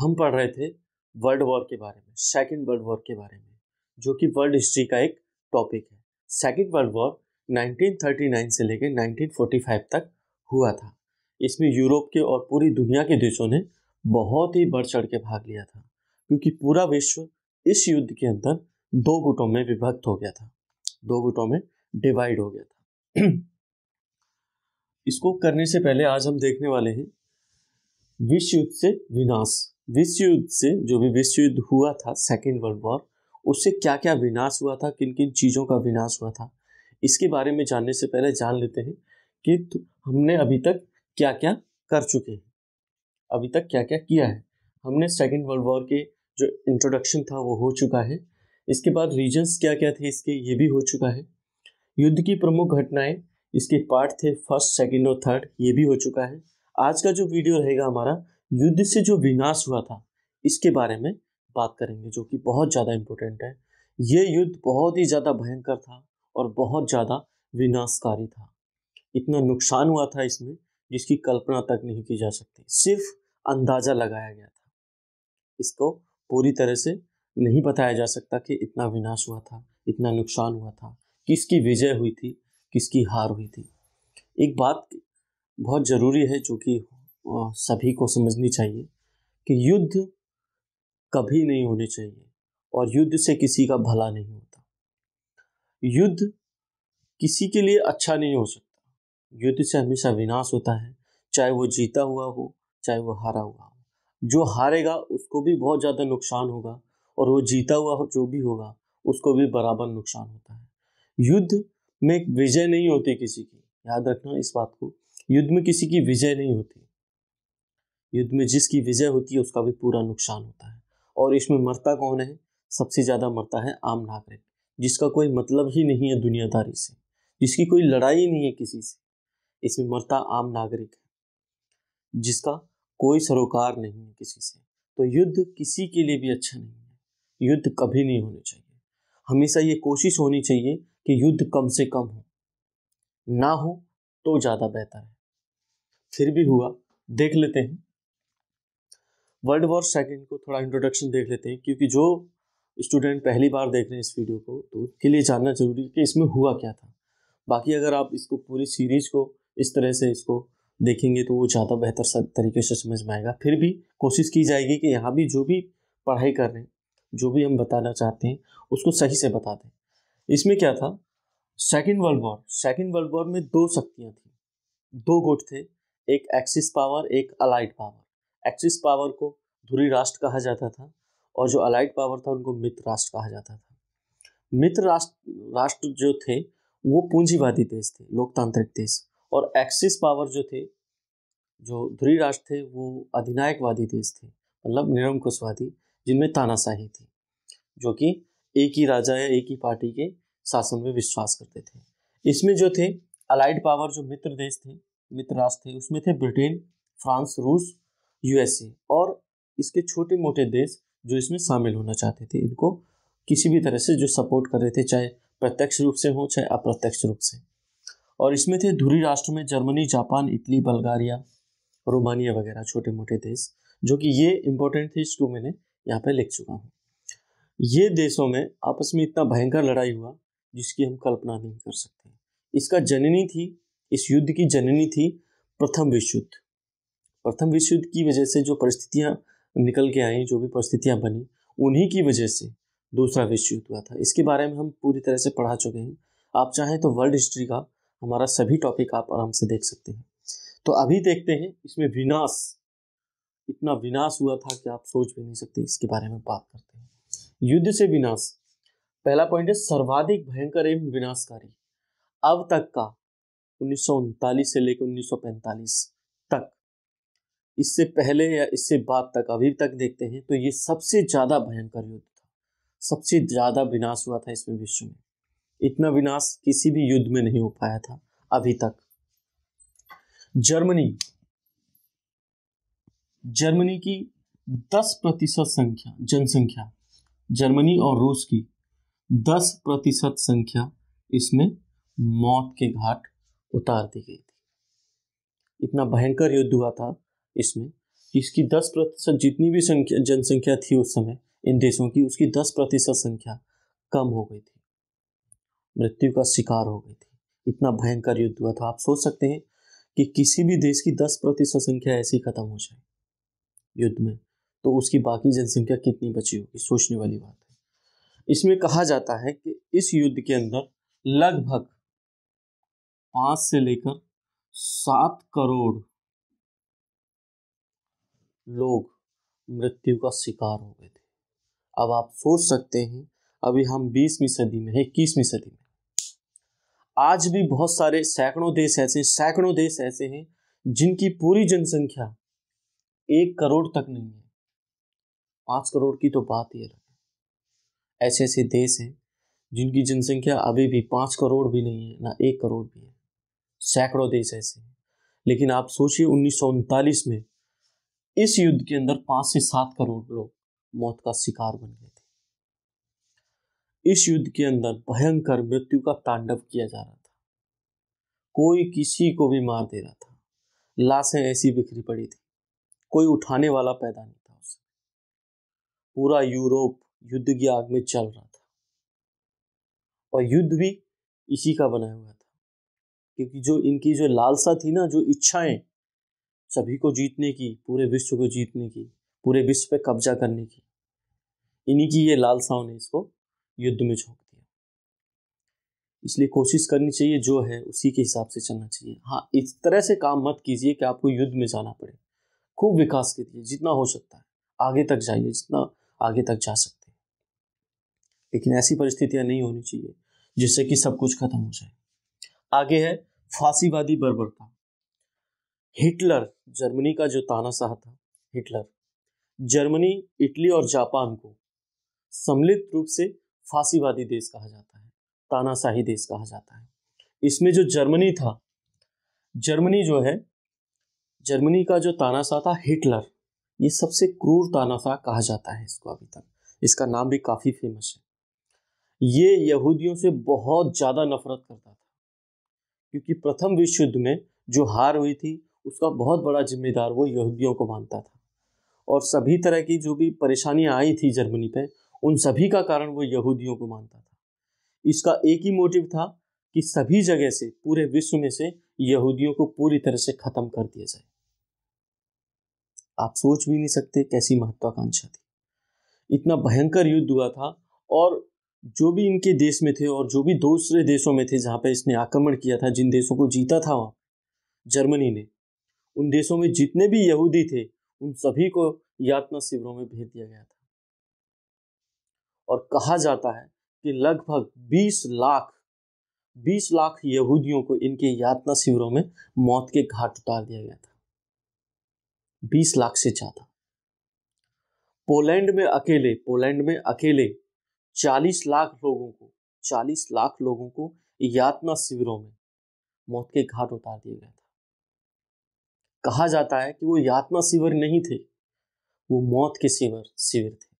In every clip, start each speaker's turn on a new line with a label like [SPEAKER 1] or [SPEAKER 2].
[SPEAKER 1] हम पढ़ रहे थे वर्ल्ड वॉर के बारे में सेकेंड वर्ल्ड वॉर के बारे में जो कि वर्ल्ड हिस्ट्री का एक टॉपिक है सेकेंड वर्ल्ड वॉर 1939 से लेकर 1945 तक हुआ था इसमें यूरोप के और पूरी दुनिया के देशों ने बहुत ही बढ़ चढ़ के भाग लिया था क्योंकि पूरा विश्व इस युद्ध के अंदर दो गुटों में विभक्त हो गया था दो गुटों में डिवाइड हो गया था इसको करने से पहले आज हम देखने वाले हैं विश्व युद्ध से विनाश विश्व युद्ध से जो भी विश्व युद्ध हुआ था सेकेंड वर्ल्ड वॉर उससे क्या क्या विनाश हुआ था किन किन चीज़ों का विनाश हुआ था इसके बारे में जानने से पहले जान लेते हैं कि तो हमने अभी तक क्या क्या कर चुके हैं अभी तक क्या क्या किया है हमने सेकेंड वर्ल्ड वॉर के जो इंट्रोडक्शन था वो हो चुका है इसके बाद रीजन्स क्या क्या थे इसके ये भी हो चुका है युद्ध की प्रमुख घटनाएं इसके पार्ट थे फर्स्ट सेकेंड और थर्ड ये भी हो चुका है आज का जो वीडियो रहेगा हमारा युद्ध से जो विनाश हुआ था इसके बारे में बात करेंगे जो कि बहुत ज़्यादा इम्पोर्टेंट है ये युद्ध बहुत ही ज़्यादा भयंकर था और बहुत ज़्यादा विनाशकारी था इतना नुकसान हुआ था इसमें जिसकी कल्पना तक नहीं की जा सकती सिर्फ अंदाज़ा लगाया गया था इसको पूरी तरह से नहीं बताया जा सकता कि इतना विनाश हुआ था इतना नुकसान हुआ था किसकी विजय हुई थी किसकी हार हुई थी एक बात बहुत ज़रूरी है जो कि सभी को समझनी चाहिए कि युद्ध कभी नहीं होने चाहिए और युद्ध से किसी का भला नहीं होता युद्ध किसी के लिए अच्छा नहीं हो सकता युद्ध से हमेशा विनाश होता है चाहे वो जीता हुआ हो चाहे वो हारा हुआ हो जो हारेगा उसको भी बहुत ज़्यादा नुकसान होगा और वो जीता हुआ हो जो भी होगा उसको भी बराबर नुकसान होता है युद्ध में विजय नहीं होती किसी की याद रखना इस बात को युद्ध में किसी की विजय नहीं होती युद्ध में जिसकी विजय होती है उसका भी पूरा नुकसान होता है और इसमें मरता कौन है सबसे ज़्यादा मरता है आम नागरिक जिसका कोई मतलब ही नहीं है दुनियादारी से जिसकी कोई लड़ाई नहीं है किसी से इसमें मरता आम नागरिक है जिसका कोई सरोकार नहीं है किसी से तो युद्ध किसी के लिए भी अच्छा नहीं है युद्ध कभी नहीं होना चाहिए हमेशा ये कोशिश होनी चाहिए कि युद्ध कम से कम हो ना हो तो ज़्यादा बेहतर है फिर भी हुआ देख लेते हैं वर्ल्ड वॉर सेकेंड को थोड़ा इंट्रोडक्शन देख लेते हैं क्योंकि जो स्टूडेंट पहली बार देख रहे हैं इस वीडियो को तो उसके लिए जानना जरूरी है कि इसमें हुआ क्या था बाकी अगर आप इसको पूरी सीरीज को इस तरह से इसको देखेंगे तो वो ज़्यादा बेहतर तरीके से समझ में आएगा फिर भी कोशिश की जाएगी कि यहाँ भी जो भी पढ़ाई कर रहे हैं जो भी हम बताना चाहते हैं उसको सही से बता दें इसमें क्या था second world war second world war में दो शक्तियाँ थी दो गुट थे एक एक्सिस पावर एक अलाइड पावर एक्सिस पावर को धुरी राष्ट्र कहा जाता था और जो अलाइड पावर था उनको मित्र राष्ट्र कहा जाता था मित्र राष्ट्र राष्ट्र जो थे वो पूंजीवादी देश थे लोकतांत्रिक देश और एक्सिस पावर जो थे जो धुरी राष्ट्र थे वो अधिनायकवादी देश थे मतलब निरंकुशवादी जिनमें तानाशाही थी जो कि एक ही राजा या एक ही पार्टी के शासन में विश्वास करते थे इसमें जो थे अलाइड पावर जो मित्र देश थे मित्र राष्ट्र थे उसमें थे ब्रिटेन फ्रांस रूस यूएसए और इसके छोटे मोटे देश जो इसमें शामिल होना चाहते थे इनको किसी भी तरह से जो सपोर्ट कर रहे थे चाहे प्रत्यक्ष रूप से हो चाहे अप्रत्यक्ष रूप से और इसमें थे धुरी राष्ट्र में Germany Japan Italy Bulgaria Romania वगैरह छोटे मोटे देश जो कि ये इम्पोर्टेंट थे इसको मैंने यहाँ पर लिख चुका हूँ ये देशों में आपस में इतना भयंकर लड़ाई हुआ जिसकी हम कल्पना नहीं कर सकते इसका जननी थी इस युद्ध की जननी थी प्रथम विश्व युद्ध प्रथम विश्व युद्ध की वजह से जो परिस्थितियाँ निकल के आई जो भी परिस्थितियाँ बनी उन्हीं की वजह से दूसरा विश्व युद्ध हुआ था इसके बारे में हम पूरी तरह से पढ़ा चुके हैं आप चाहें तो वर्ल्ड हिस्ट्री का हमारा सभी टॉपिक आप आराम से देख सकते हैं तो अभी देखते हैं इसमें विनाश इतना विनाश हुआ था कि आप सोच भी नहीं सकते इसके बारे में बात करते हैं युद्ध से विनाश पहला पॉइंट है सर्वाधिक भयंकर एवं विनाशकारी अब तक का उन्नीस से लेकर उन्नीस तक इससे पहले या इससे बाद तक अभी तक देखते हैं तो ये सबसे ज़्यादा भयंकर युद्ध था सबसे ज़्यादा विनाश हुआ था इसमें विश्व में इतना विनाश किसी भी युद्ध में नहीं हो पाया था अभी तक जर्मनी जर्मनी की 10 प्रतिशत संख्या जनसंख्या जर्मनी और रूस की 10 प्रतिशत संख्या इसमें मौत के घाट उतार दी गई थी इतना भयंकर युद्ध हुआ था इसमें इसकी दस प्रतिशत जितनी भी संख्या जनसंख्या थी उस समय इन देशों की उसकी दस प्रतिशत संख्या कम हो गई थी मृत्यु का शिकार हो गई थी इतना भयंकर युद्ध हुआ था आप सोच सकते हैं कि किसी भी देश की दस प्रतिशत संख्या ऐसी खत्म हो जाए युद्ध में तो उसकी बाकी जनसंख्या कितनी बची होगी सोचने वाली बात है इसमें कहा जाता है कि इस युद्ध के अंदर लगभग पांच से लेकर सात करोड़ लोग मृत्यु का शिकार हो गए थे अब आप सोच सकते हैं अभी हम बीसवीं सदी में है इक्कीसवीं सदी में आज भी बहुत सारे सैकड़ों देश ऐसे सैकड़ों देश ऐसे हैं जिनकी पूरी जनसंख्या एक करोड़ तक नहीं है पांच करोड़ की तो बात ही अलग है ऐसे ऐसे देश हैं जिनकी जनसंख्या अभी भी पांच करोड़ भी नहीं है ना एक करोड़ भी है सैकड़ों देश ऐसे हैं लेकिन आप सोचिए उन्नीस में इस युद्ध के अंदर पांच से सात करोड़ लोग मौत का शिकार बन गए थे इस युद्ध के अंदर भयंकर मृत्यु का तांडव किया जा रहा था कोई किसी को भी मार दे रहा था लाशें ऐसी बिखरी पड़ी थी कोई उठाने वाला पैदा नहीं था उसे पूरा यूरोप युद्ध की आग में चल रहा था और युद्ध भी इसी का बनाया हुआ था क्योंकि जो इनकी जो लालसा थी ना जो इच्छाएं सभी को जीतने की पूरे विश्व को जीतने की पूरे विश्व पे कब्जा करने की इन्हीं की ये लालसाओं ने इसको युद्ध में झोंक दिया इसलिए कोशिश करनी चाहिए जो है उसी के हिसाब से चलना चाहिए हाँ इस तरह से काम मत कीजिए कि आपको युद्ध में जाना पड़े खूब विकास कीजिए जितना हो सकता है आगे तक जाइए जितना आगे तक जा सकते हैं लेकिन ऐसी परिस्थितियां नहीं होनी चाहिए जिससे कि सब कुछ खत्म हो जाए आगे है फांसीवादी बर्बरता हिटलर जर्मनी का जो तानाशाह था हिटलर जर्मनी इटली और जापान को सम्मिलित रूप से फांसीवादी देश कहा जाता है तानाशाही देश कहा जाता है इसमें जो जर्मनी था जर्मनी जो है जर्मनी का जो तानाशाह था हिटलर ये सबसे क्रूर तानाशाह कहा जाता है इसको अभी तक इसका नाम भी काफ़ी फेमस है ये यहूदियों से बहुत ज़्यादा नफरत करता था क्योंकि प्रथम विश्व युद्ध में जो हार हुई थी उसका बहुत बड़ा जिम्मेदार वो यहूदियों को मानता था और सभी तरह की जो भी परेशानियां आई थी जर्मनी पे उन सभी का कारण वो यहूदियों को मानता था इसका एक ही मोटिव था कि सभी जगह से पूरे विश्व में से यहूदियों को पूरी तरह से खत्म कर दिया जाए आप सोच भी नहीं सकते कैसी महत्वाकांक्षा थी इतना भयंकर युद्ध हुआ था और जो भी इनके देश में थे और जो भी दूसरे देशों में थे जहाँ पे इसने आक्रमण किया था जिन देशों को जीता था वहां जर्मनी ने उन देशों में जितने भी यहूदी थे उन सभी को यातना शिविरों में भेज दिया गया था और कहा जाता है कि लगभग 20 लाख 20 लाख यहूदियों को इनके यातना शिविरों में मौत के घाट उतार दिया गया था 20 लाख से ज्यादा पोलैंड में अकेले पोलैंड में अकेले 40 लाख लोगों को 40 लाख लोगों को यातना शिविरों में मौत के घाट उतार दिया गया कहा जाता है कि वो यातना शिविर नहीं थे वो मौत के शिविर शिविर थे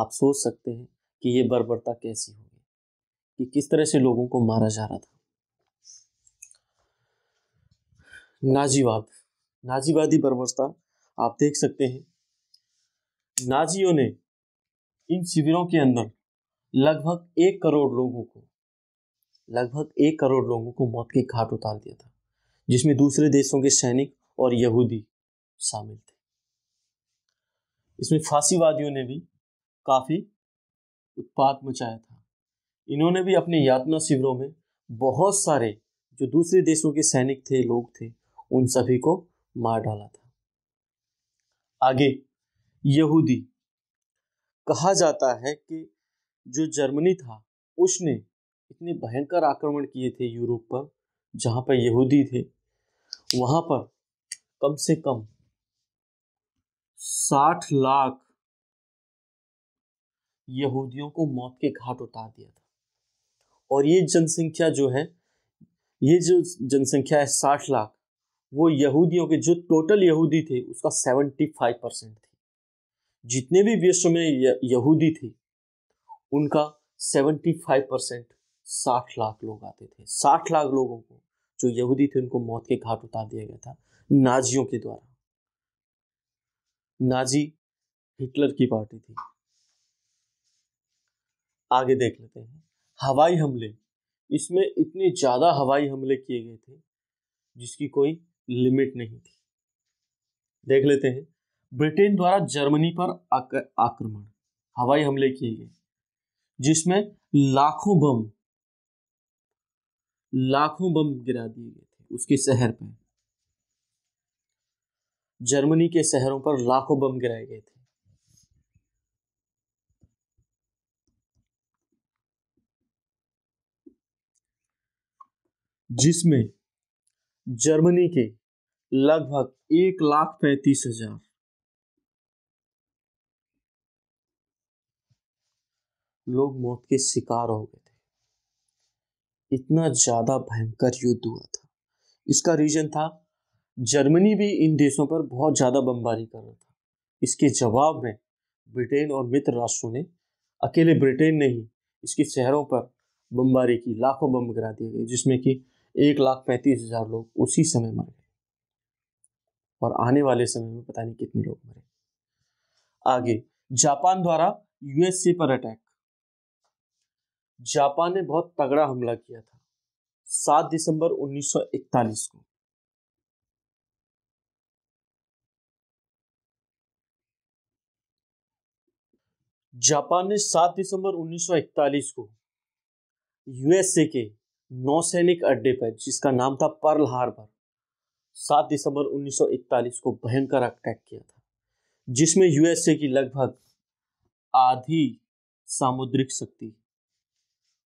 [SPEAKER 1] आप सोच सकते हैं कि ये बर्बरता कैसी होगी कि किस तरह से लोगों को मारा जा रहा था नाजीवाद नाजीवादी बर्बरता आप देख सकते हैं नाजियों ने इन शिविरों के अंदर लगभग एक करोड़ लोगों को लगभग एक करोड़ लोगों को मौत के घाट उतार दिया था जिसमें दूसरे देशों के सैनिक और यहूदी शामिल थे इसमें फांसीवादियों ने भी काफ़ी उत्पात मचाया था इन्होंने भी अपने यातना शिविरों में बहुत सारे जो दूसरे देशों के सैनिक थे लोग थे उन सभी को मार डाला था आगे यहूदी कहा जाता है कि जो जर्मनी था उसने इतने भयंकर आक्रमण किए थे यूरोप पर जहां पर यहूदी थे वहां पर कम से कम साठ लाख यहूदियों को मौत के घाट उतार दिया था और ये जनसंख्या जो है ये जो जनसंख्या है साठ लाख वो यहूदियों के जो टोटल यहूदी थे उसका सेवेंटी फाइव परसेंट थी जितने भी विश्व में यहूदी थे उनका सेवेंटी फाइव परसेंट साठ लाख लोग आते थे साठ लाख लोगों को जो यहूदी थे उनको मौत के घाट उतार दिया गया था नाजियों के द्वारा नाजी हिटलर की पार्टी थी आगे देख लेते हैं हवाई हमले इसमें इतने ज़्यादा हवाई हमले किए गए थे जिसकी कोई लिमिट नहीं थी देख लेते हैं ब्रिटेन द्वारा जर्मनी पर आक्रमण हवाई हमले किए गए जिसमें लाखों बम लाखों बम गिरा दिए गए थे उसके शहर पर जर्मनी के शहरों पर लाखों बम गिराए गए थे जिसमें जर्मनी के लगभग एक लाख पैंतीस हजार लोग मौत के शिकार हो गए इतना ज़्यादा भयंकर युद्ध हुआ था इसका रीज़न था जर्मनी भी इन देशों पर बहुत ज़्यादा बमबारी कर रहा था इसके जवाब में ब्रिटेन और मित्र राष्ट्रों ने अकेले ब्रिटेन ने ही इसके शहरों पर बमबारी की लाखों बम गिरा दिए गए जिसमें कि एक लाख पैंतीस हज़ार लोग उसी समय मर गए और आने वाले समय में पता नहीं कितने लोग मरे आगे जापान द्वारा यूएसए पर अटैक जापान ने बहुत तगड़ा हमला किया था 7 दिसंबर 1941 को जापान ने 7 दिसंबर 1941 को यूएसए के नौसैनिक अड्डे पर जिसका नाम था पर्ल हार्बर 7 दिसंबर 1941 को भयंकर अटैक किया था जिसमें यूएसए की लगभग आधी सामुद्रिक शक्ति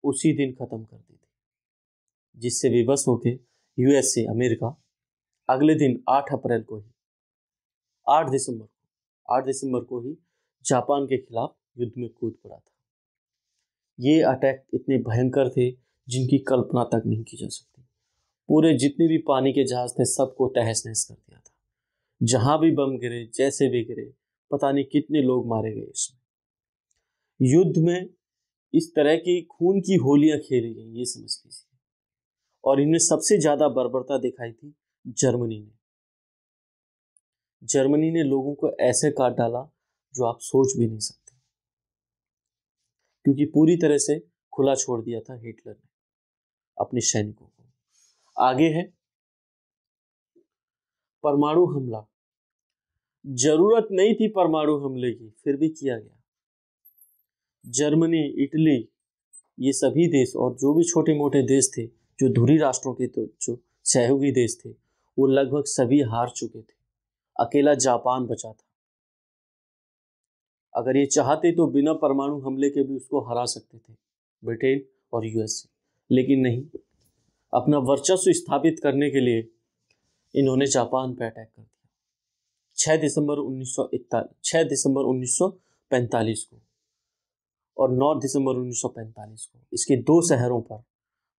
[SPEAKER 1] उसी दिन ख़त्म कर दी थी जिससे विवश होकर यूएसए अमेरिका अगले दिन 8 अप्रैल को ही 8 दिसंबर को 8 दिसंबर को ही जापान के खिलाफ युद्ध में कूद पड़ा था ये अटैक इतने भयंकर थे जिनकी कल्पना तक नहीं की जा सकती पूरे जितने भी पानी के जहाज थे सबको तहस नहस कर दिया था जहां भी बम गिरे जैसे भी गिरे पता नहीं कितने लोग मारे गए इसमें युद्ध में इस तरह की खून की होलियां खेली गई ये समझ लीजिए और इनमें सबसे ज़्यादा बर्बरता दिखाई थी जर्मनी ने जर्मनी ने लोगों को ऐसे काट डाला जो आप सोच भी नहीं सकते क्योंकि पूरी तरह से खुला छोड़ दिया था हिटलर ने अपने सैनिकों को आगे है परमाणु हमला जरूरत नहीं थी परमाणु हमले की फिर भी किया गया जर्मनी इटली ये सभी देश और जो भी छोटे मोटे देश थे जो धुरी राष्ट्रों के तो जो सहयोगी देश थे वो लगभग सभी हार चुके थे अकेला जापान बचा था अगर ये चाहते तो बिना परमाणु हमले के भी उसको हरा सकते थे ब्रिटेन और यूएसए लेकिन नहीं अपना वर्चस्व स्थापित करने के लिए इन्होंने जापान पर अटैक कर दिया 6 दिसंबर उन्नीस सौ दिसंबर 1945 को और 9 दिसंबर 1945 को इसके दो शहरों पर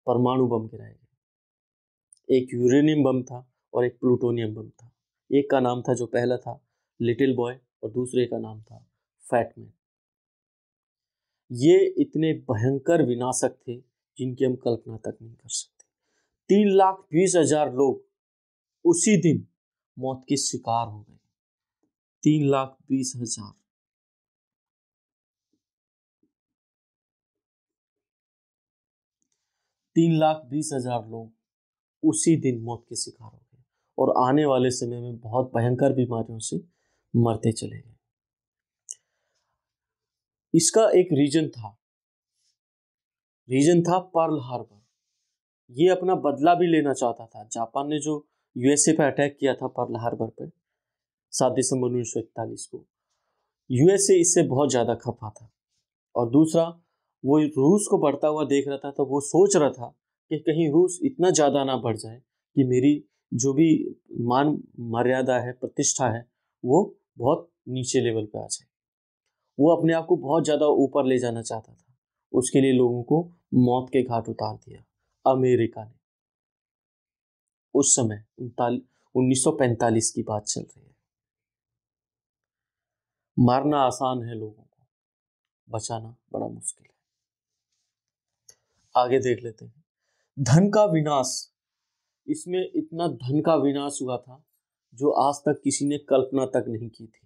[SPEAKER 1] परमाणु बम गिराए गए एक यूरेनियम बम था और एक प्लूटोनियम बम था एक का नाम था जो पहला था लिटिल बॉय और दूसरे का नाम था फैटमैन ये इतने भयंकर विनाशक थे जिनकी हम कल्पना तक नहीं कर सकते तीन लाख बीस हजार लोग उसी दिन मौत के शिकार हो गए तीन लाख बीस हजार तीन लाख बीस हजार लोग उसी दिन मौत के शिकार हो गए और आने वाले समय में बहुत भयंकर बीमारियों से मरते चले गए इसका एक रीजन था रीजन था पर्ल हार्बर ये अपना बदला भी लेना चाहता था जापान ने जो यूएसए पर अटैक किया था पर्ल हार्बर पर सात दिसंबर उन्नीस को यूएसए इससे बहुत ज़्यादा खफा था और दूसरा वो रूस को बढ़ता हुआ देख रहा था तो वो सोच रहा था कि कहीं रूस इतना ज़्यादा ना बढ़ जाए कि मेरी जो भी मान मर्यादा है प्रतिष्ठा है वो बहुत नीचे लेवल पे आ जाए वो अपने आप को बहुत ज़्यादा ऊपर ले जाना चाहता था उसके लिए लोगों को मौत के घाट उतार दिया अमेरिका ने उस समय उन्नीस की बात चल रही है मारना आसान है लोगों को बचाना बड़ा मुश्किल है आगे देख लेते हैं धन का विनाश इसमें इतना धन का विनाश हुआ था जो आज तक किसी ने कल्पना तक नहीं की थी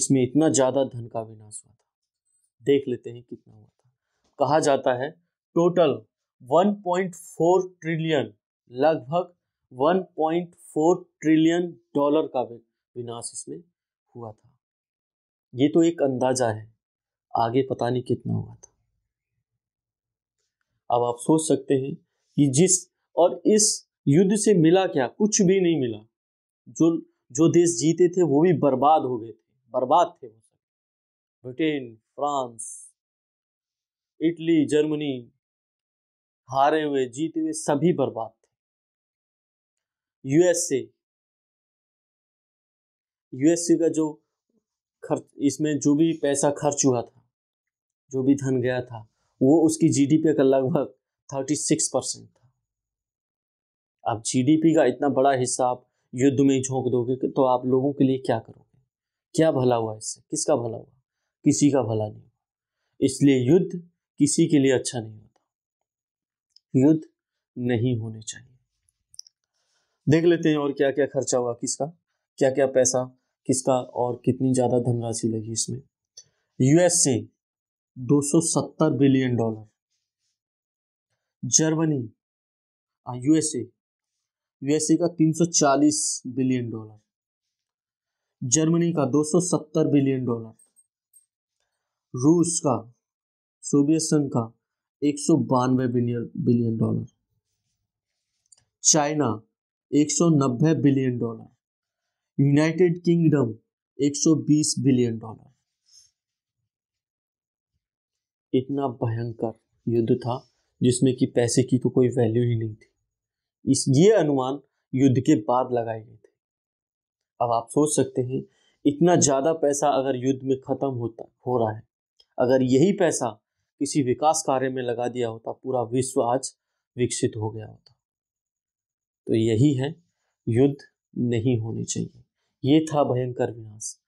[SPEAKER 1] इसमें इतना ज़्यादा धन का विनाश हुआ था देख लेते हैं कितना हुआ था कहा जाता है टोटल 1.4 ट्रिलियन लगभग 1.4 ट्रिलियन डॉलर का विनाश इसमें हुआ था ये तो एक अंदाजा है आगे पता नहीं कितना हुआ था अब आप सोच सकते हैं कि जिस और इस युद्ध से मिला क्या कुछ भी नहीं मिला जो जो देश जीते थे वो भी बर्बाद हो गए थे बर्बाद थे वो ब्रिटेन फ्रांस इटली जर्मनी हारे हुए जीते हुए सभी बर्बाद थे यूएसए यूएसए का जो खर्च इसमें जो भी पैसा खर्च हुआ था जो भी धन गया था वो उसकी जीडीपी का लगभग थर्टी सिक्स परसेंट था अब जीडीपी का इतना बड़ा हिस्सा आप युद्ध में झोंक दोगे तो आप लोगों के लिए क्या करोगे क्या भला हुआ इससे किसका भला हुआ किसी का भला नहीं हुआ इसलिए युद्ध किसी के लिए अच्छा नहीं होता युद्ध नहीं होने चाहिए देख लेते हैं और क्या क्या खर्चा हुआ किसका क्या क्या पैसा किसका और कितनी ज़्यादा धनराशि लगी इसमें यूएस से 270 billion dollar Germany USA USA का 340 बिलियन डॉलर जर्मनी का 270 बिलियन डॉलर रूस का सोवियत संघ का एक सौ बानवे billion billion dollar China 190 billion dollar United Kingdom 120 billion dollar इतना भयंकर युद्ध था जिसमें कि पैसे की तो कोई वैल्यू ही नहीं थी इस ये अनुमान युद्ध के बाद लगाए गए थे अब आप सोच सकते हैं इतना ज़्यादा पैसा अगर युद्ध में ख़त्म होता हो रहा है अगर यही पैसा किसी विकास कार्य में लगा दिया होता पूरा विश्व आज विकसित हो गया होता तो यही है युद्ध नहीं होने चाहिए ये था भयंकर विनाश